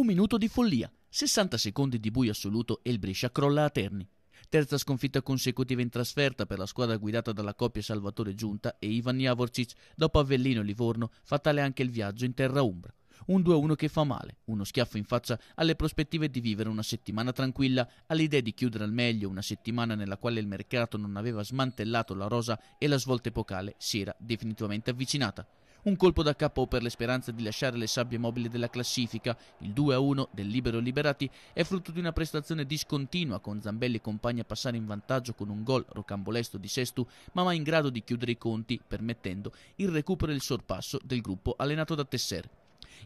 Un minuto di follia, 60 secondi di buio assoluto e il Brescia crolla a Terni. Terza sconfitta consecutiva in trasferta per la squadra guidata dalla coppia Salvatore Giunta e Ivan Javorcic dopo Avellino e Livorno, fatale anche il viaggio in terra umbra. Un 2-1 che fa male, uno schiaffo in faccia alle prospettive di vivere una settimana tranquilla, all'idea di chiudere al meglio una settimana nella quale il mercato non aveva smantellato la rosa e la svolta epocale si era definitivamente avvicinata. Un colpo da capo per le speranze di lasciare le sabbie mobili della classifica. Il 2-1 del libero Liberati è frutto di una prestazione discontinua con Zambelli e compagni a passare in vantaggio con un gol rocambolesto di Sestu, ma mai in grado di chiudere i conti, permettendo il recupero e il sorpasso del gruppo allenato da Tesser.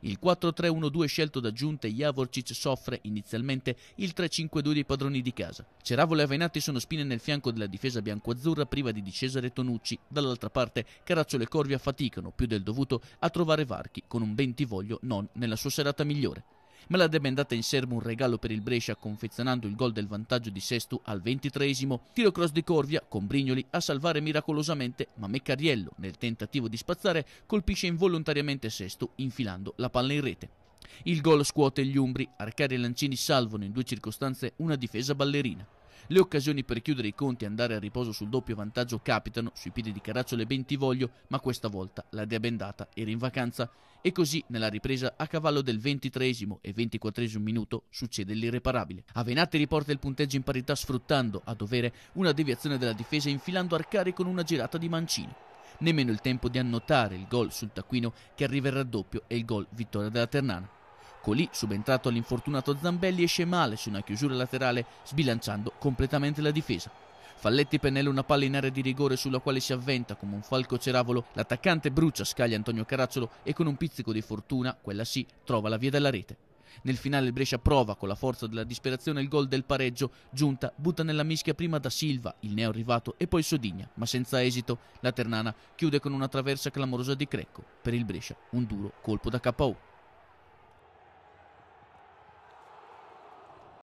Il 4-3-1-2 scelto da Giunta e Javorcic soffre inizialmente il 3-5-2 dei padroni di casa. Ceravolo e Avenatti sono spine nel fianco della difesa bianco-azzurra priva di Di Cesare e Tonucci. Dall'altra parte Caracciolo e Corvi affaticano più del dovuto a trovare Varchi con un bentivoglio non nella sua serata migliore ma la andata in serbo un regalo per il Brescia confezionando il gol del vantaggio di Sesto al ventitresimo, tiro cross di Corvia con Brignoli a salvare miracolosamente, ma Meccariello nel tentativo di spazzare colpisce involontariamente Sesto infilando la palla in rete. Il gol scuote gli Umbri, Arcari e Lancini salvano in due circostanze una difesa ballerina. Le occasioni per chiudere i conti e andare a riposo sul doppio vantaggio capitano sui piedi di e Bentivoglio, ma questa volta la dea bendata era in vacanza e così nella ripresa a cavallo del 23 e 24 minuto succede l'irreparabile. Avenatti riporta il punteggio in parità sfruttando a dovere una deviazione della difesa e infilando Arcari con una girata di Mancini. nemmeno il tempo di annotare il gol sul taccuino che arriva il raddoppio e il gol vittoria della Ternana. Colì, ecco subentrato all'infortunato Zambelli, esce male su una chiusura laterale, sbilanciando completamente la difesa. Falletti pennella una palla in area di rigore sulla quale si avventa come un falco ceravolo, l'attaccante brucia scaglia Antonio Caracciolo e con un pizzico di fortuna, quella sì, trova la via della rete. Nel finale il Brescia prova con la forza della disperazione il gol del pareggio, Giunta butta nella mischia prima da Silva, il neo arrivato, e poi Sodigna, ma senza esito la Ternana chiude con una traversa clamorosa di Crecco, per il Brescia un duro colpo da KO.